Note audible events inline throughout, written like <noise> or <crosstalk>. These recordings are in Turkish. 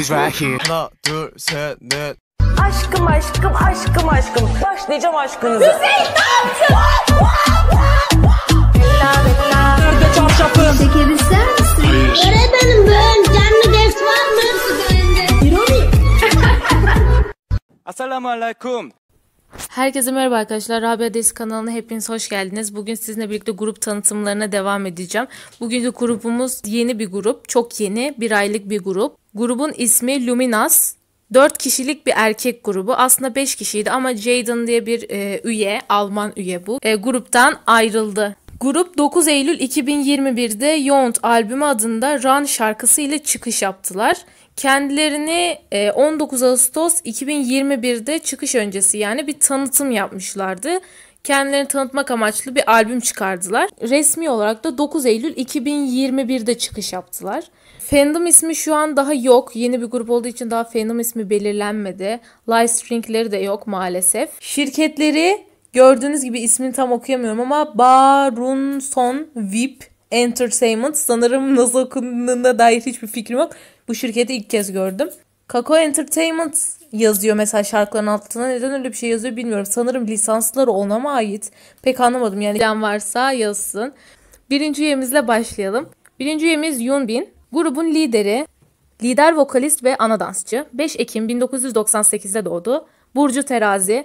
always right here. Ana, dur, Aşkım aşkım aşkım aşkım. Başlayacağım aşkınızı. Hüseyin ne Nerede çarşafın? Şeker ister misin? Hayır. Öğretmenim ben canlı ders var mı? <laughs> Assalamu alaikum. Herkese merhaba arkadaşlar. Rabia Desi kanalına hepiniz hoş geldiniz. Bugün sizinle birlikte grup tanıtımlarına devam edeceğim. Bugünkü grubumuz yeni bir grup. Çok yeni. Bir aylık bir grup. Grubun ismi Luminas. Dört kişilik bir erkek grubu. Aslında beş kişiydi ama Jaden diye bir e, üye, Alman üye bu, e, gruptan ayrıldı. Grup 9 Eylül 2021'de Yont albümü adında Run şarkısı ile çıkış yaptılar. Kendilerini 19 e, Ağustos 2021'de çıkış öncesi yani bir tanıtım yapmışlardı kendilerini tanıtmak amaçlı bir albüm çıkardılar. Resmi olarak da 9 Eylül 2021'de çıkış yaptılar. Fandom ismi şu an daha yok. Yeni bir grup olduğu için daha Fandom ismi belirlenmedi. Live stringleri de yok maalesef. Şirketleri gördüğünüz gibi ismini tam okuyamıyorum ama Barunson VIP Entertainment sanırım nasıl okunduğuna dair hiçbir fikrim yok. Bu şirketi ilk kez gördüm. Kako Entertainment yazıyor mesela şarkıların altına. Neden öyle bir şey yazıyor bilmiyorum. Sanırım lisansları ona mı ait? Pek anlamadım yani. Bilen varsa yazsın. Birinci üyemizle başlayalım. Birinci üyemiz Yunbin. Grubun lideri, lider vokalist ve ana dansçı. 5 Ekim 1998'de doğdu. Burcu Terazi.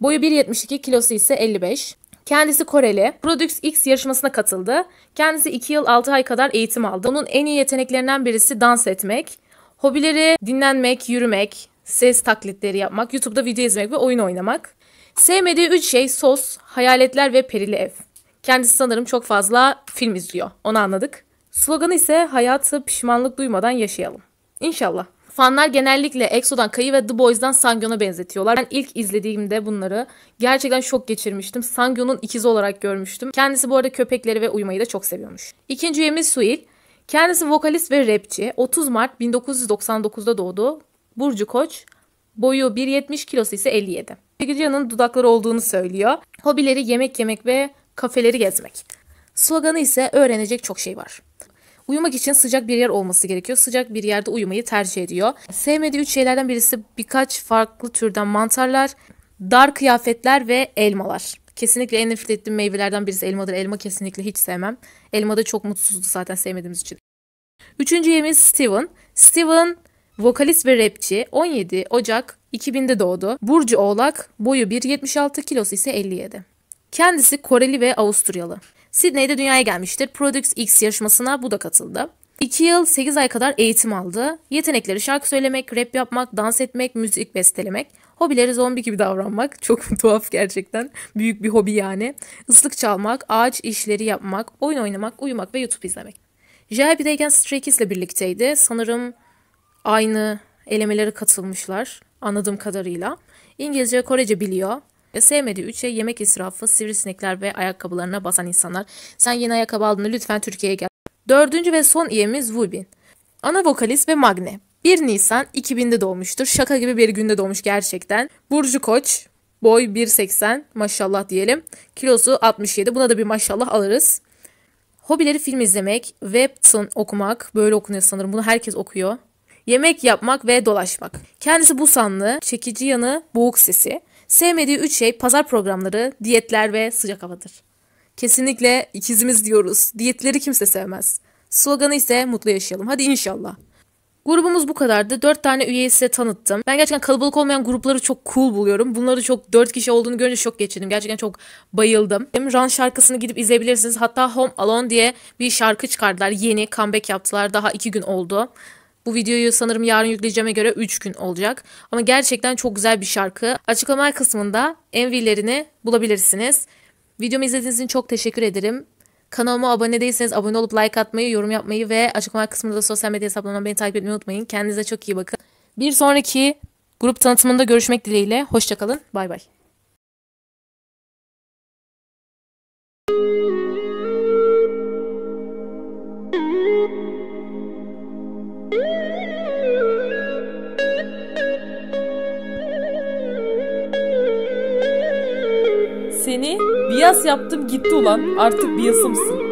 Boyu 1.72, kilosu ise 55. Kendisi Koreli. Produx X yarışmasına katıldı. Kendisi 2 yıl 6 ay kadar eğitim aldı. Onun en iyi yeteneklerinden birisi dans etmek. Hobileri dinlenmek, yürümek, ses taklitleri yapmak, YouTube'da video izlemek ve oyun oynamak. Sevmediği üç şey sos, hayaletler ve perili ev. Kendisi sanırım çok fazla film izliyor. Onu anladık. Sloganı ise hayatı pişmanlık duymadan yaşayalım. İnşallah. Fanlar genellikle EXO'dan Kayı ve The Boys'dan Sangyon'a benzetiyorlar. Ben ilk izlediğimde bunları gerçekten şok geçirmiştim. Sangyon'un ikizi olarak görmüştüm. Kendisi bu arada köpekleri ve uyumayı da çok seviyormuş. İkinci üyemiz Suil. Kendisi vokalist ve rapçi. 30 Mart 1999'da doğdu. Burcu Koç boyu 1.70 kilosu ise 57. Çekicihan'ın dudakları olduğunu söylüyor. Hobileri yemek yemek ve kafeleri gezmek. Sloganı ise öğrenecek çok şey var. Uyumak için sıcak bir yer olması gerekiyor. Sıcak bir yerde uyumayı tercih ediyor. Sevmediği üç şeylerden birisi birkaç farklı türden mantarlar, dar kıyafetler ve elmalar. Kesinlikle en nefret ettiğim meyvelerden birisi elmadır. Elma kesinlikle hiç sevmem. Elma da çok mutsuzdu zaten sevmediğimiz için. Üçüncü yemeğimiz Steven. Steven Vokalist ve rapçi 17 Ocak 2000'de doğdu. Burcu Oğlak, boyu 1.76, kilosu ise 57. Kendisi Koreli ve Avusturyalı. Sydney'de dünyaya gelmiştir. Produx X yarışmasına bu da katıldı. 2 yıl 8 ay kadar eğitim aldı. Yetenekleri şarkı söylemek, rap yapmak, dans etmek, müzik bestelemek. Hobileri zombi gibi davranmak. <laughs> Çok tuhaf gerçekten. Büyük bir hobi yani. Islık çalmak, ağaç işleri yapmak, oyun oynamak, uyumak ve YouTube izlemek. JYP'deyken Stray Kids'le birlikteydi. Sanırım aynı elemelere katılmışlar anladığım kadarıyla. İngilizce ve Korece biliyor. E, sevmediği üç şey, yemek israfı, sivrisinekler ve ayakkabılarına basan insanlar. Sen yeni ayakkabı aldığında lütfen Türkiye'ye gel. Dördüncü ve son üyemiz Wubin. Ana vokalist ve Magne. 1 Nisan 2000'de doğmuştur. Şaka gibi bir günde doğmuş gerçekten. Burcu Koç, boy 1.80 maşallah diyelim. Kilosu 67. Buna da bir maşallah alırız. Hobileri film izlemek, webtoon okumak. Böyle okunuyor sanırım. Bunu herkes okuyor yemek yapmak ve dolaşmak. Kendisi bu sanlı, çekici yanı boğuk sesi. Sevmediği üç şey pazar programları, diyetler ve sıcak havadır. Kesinlikle ikizimiz diyoruz. Diyetleri kimse sevmez. Sloganı ise mutlu yaşayalım. Hadi inşallah. Grubumuz bu kadardı. Dört tane üyeyi size tanıttım. Ben gerçekten kalabalık olmayan grupları çok cool buluyorum. Bunları çok dört kişi olduğunu görünce çok geçirdim. Gerçekten çok bayıldım. Run şarkısını gidip izleyebilirsiniz. Hatta Home Alone diye bir şarkı çıkardılar. Yeni comeback yaptılar. Daha iki gün oldu. Bu videoyu sanırım yarın yükleyeceğime göre 3 gün olacak. Ama gerçekten çok güzel bir şarkı. Açıklama kısmında MV'lerini bulabilirsiniz. Videomu izlediğiniz için çok teşekkür ederim. Kanalıma abone değilseniz abone olup like atmayı, yorum yapmayı ve açıklama kısmında da sosyal medya hesaplarından beni takip etmeyi unutmayın. Kendinize çok iyi bakın. Bir sonraki grup tanıtımında görüşmek dileğiyle. Hoşçakalın. Bay bay. Seni bias yaptım gitti ulan artık biasımsın.